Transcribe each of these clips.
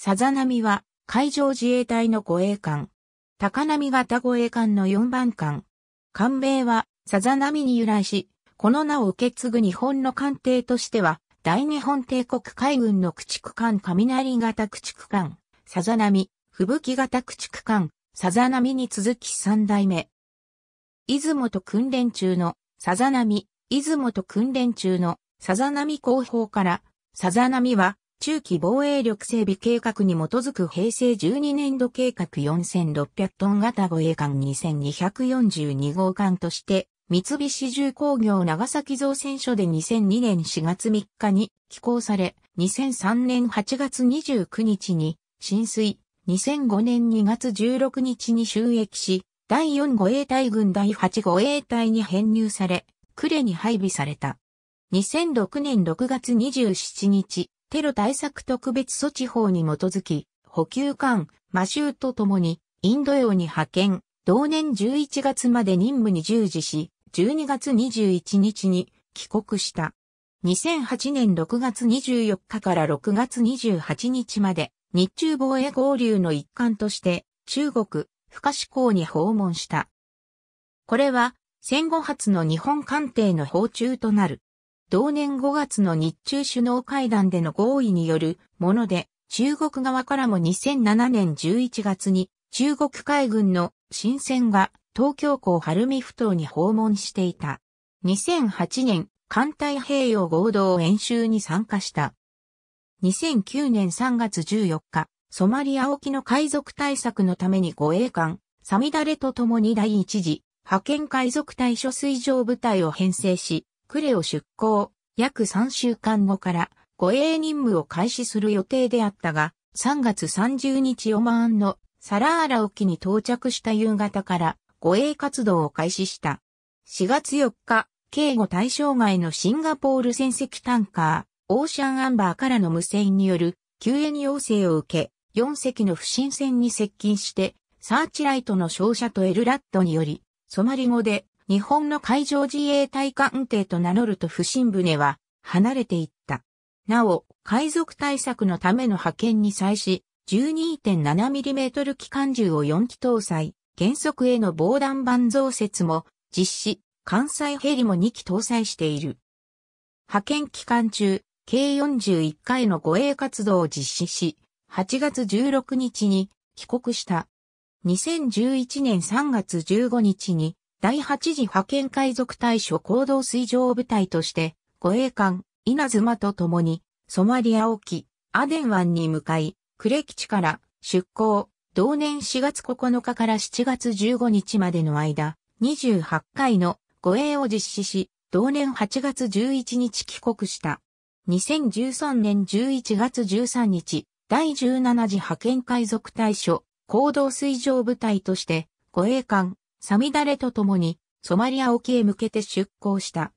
さざ波は海上自衛隊の護衛艦。高波型護衛艦の4番艦。艦名はさざ波に由来し、この名を受け継ぐ日本の艦艇としては、大日本帝国海軍の駆逐艦雷型駆逐艦、さざ波、吹雪型駆逐艦、さざ波に続き3代目。出雲と訓練中のさざ波、出雲と訓練中のさざ波後方から、さざ波は中期防衛力整備計画に基づく平成12年度計画4600トン型護衛艦2242号艦として、三菱重工業長崎造船所で2002年4月3日に寄港され、2003年8月29日に浸水、2005年2月16日に収益し、第4護衛隊軍第8護衛隊に編入され、呉に配備された。2006年6月27日、テロ対策特別措置法に基づき、補給艦、マシューと共に、インド洋に派遣、同年11月まで任務に従事し、12月21日に帰国した。2008年6月24日から6月28日まで、日中防衛合流の一環として、中国、深志港に訪問した。これは、戦後初の日本艦艇の訪中となる。同年5月の日中首脳会談での合意によるもので、中国側からも2007年11月に中国海軍の新船が東京港晴海ふ頭に訪問していた。2008年、艦隊平洋合同演習に参加した。2009年3月14日、ソマリア沖の海賊対策のために護衛艦、サミダレと共に第一次、派遣海賊対処水上部隊を編成し、クレを出港、約3週間後から護衛任務を開始する予定であったが、3月30日オマーンのサラーラ沖に到着した夕方から護衛活動を開始した。4月4日、警護対象外のシンガポール船籍タンカー、オーシャンアンバーからの無線による救援要請を受け、4隻の不審船に接近して、サーチライトの照射とエルラットにより、ソマリ語で日本の海上自衛隊艦艇と名乗ると不審船は離れていった。なお、海賊対策のための派遣に際し、12.7mm 機関銃を4機搭載、原則への防弾板増設も実施、関西ヘリも2機搭載している。派遣期間中、計41回の護衛活動を実施し、8月16日に帰国した。2011年3月15日に第8次派遣海賊対処行動水上部隊として、護衛艦、稲妻と共に、ソマリア沖、アデン湾に向かい、クレ基地から出港、同年4月9日から7月15日までの間、28回の護衛を実施し、同年8月11日帰国した。2013年11月13日、第17次派遣海賊対処、行動水上部隊として、護衛艦、サミダレと共にソマリア沖へ向けて出港した。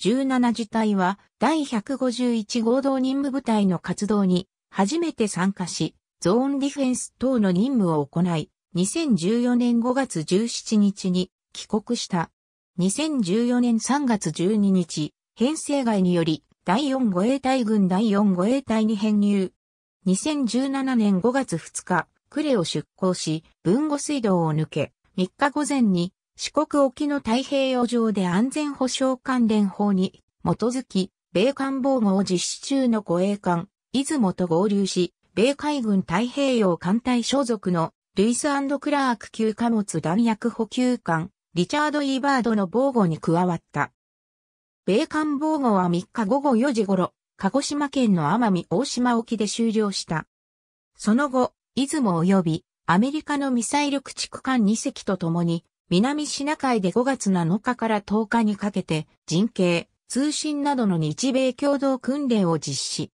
17次隊は第151合同任務部隊の活動に初めて参加し、ゾーンディフェンス等の任務を行い、2014年5月17日に帰国した。2014年3月12日、編成外により第4護衛隊軍第4護衛隊に編入。2017年5月2日、クレを出港し、文後水道を抜け、3日午前に四国沖の太平洋上で安全保障関連法に基づき、米艦防護を実施中の護衛艦、出雲と合流し、米海軍太平洋艦隊所属のルイスクラーク級貨物弾薬補給艦、リチャード・イーバードの防護に加わった。米艦防護は3日午後4時頃、鹿児島県の奄美大島沖で終了した。その後、出雲及びアメリカのミサイル駆逐艦2隻とともに、南シナ海で5月7日から10日にかけて、人形、通信などの日米共同訓練を実施。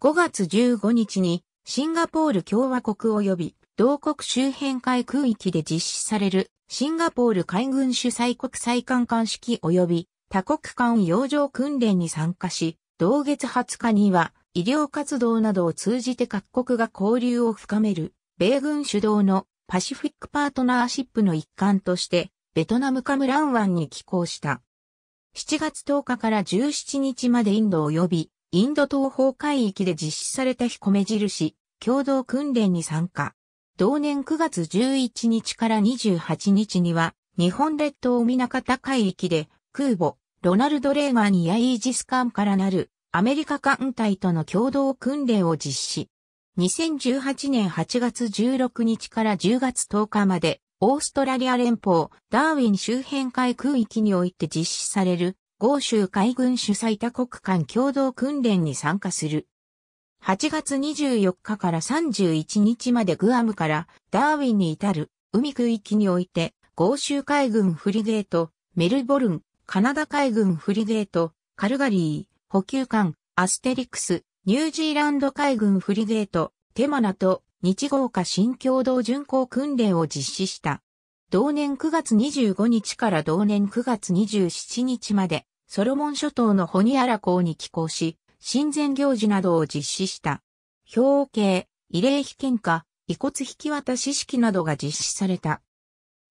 5月15日に、シンガポール共和国及び、同国周辺海空域で実施される、シンガポール海軍主催国際艦艦式及び、多国間洋上訓練に参加し、同月20日には、医療活動などを通じて各国が交流を深める米軍主導のパシフィックパートナーシップの一環として、ベトナムカムラン湾に寄港した。7月10日から17日までインド及び、インド東方海域で実施された彦目印、共同訓練に参加。同年9月11日から28日には、日本列島南方海域で、空母、ロナルド・レーガンやイージス艦からなる、アメリカ艦隊との共同訓練を実施。2018年8月16日から10月10日まで、オーストラリア連邦、ダーウィン周辺海空域において実施される、豪州海軍主催多国間共同訓練に参加する。8月24日から31日までグアムからダーウィンに至る海空域において、豪州海軍フリゲート、メルボルン、カナダ海軍フリゲート、カルガリー、補給艦、アステリクス、ニュージーランド海軍フリゲート、テマナと日豪華新共同巡航訓練を実施した。同年9月25日から同年9月27日まで、ソロモン諸島のホニアラ港に寄港し、親善行事などを実施した。表敬、慰霊碑献花、遺骨引き渡し式などが実施された。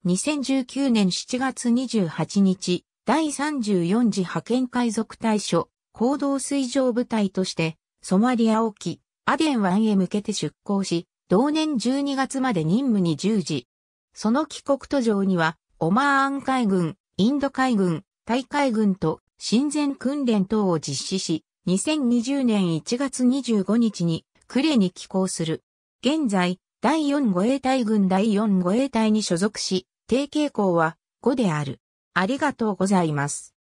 2019年7月28日、第34次派遣海賊対処、行動水上部隊として、ソマリア沖、アデン湾へ向けて出港し、同年12月まで任務に従事。その帰国途上には、オマーン海軍、インド海軍、大海軍と親善訓練等を実施し、2020年1月25日にクレに寄港する。現在、第4護衛隊軍第4護衛隊に所属し、低傾向は5である。ありがとうございます。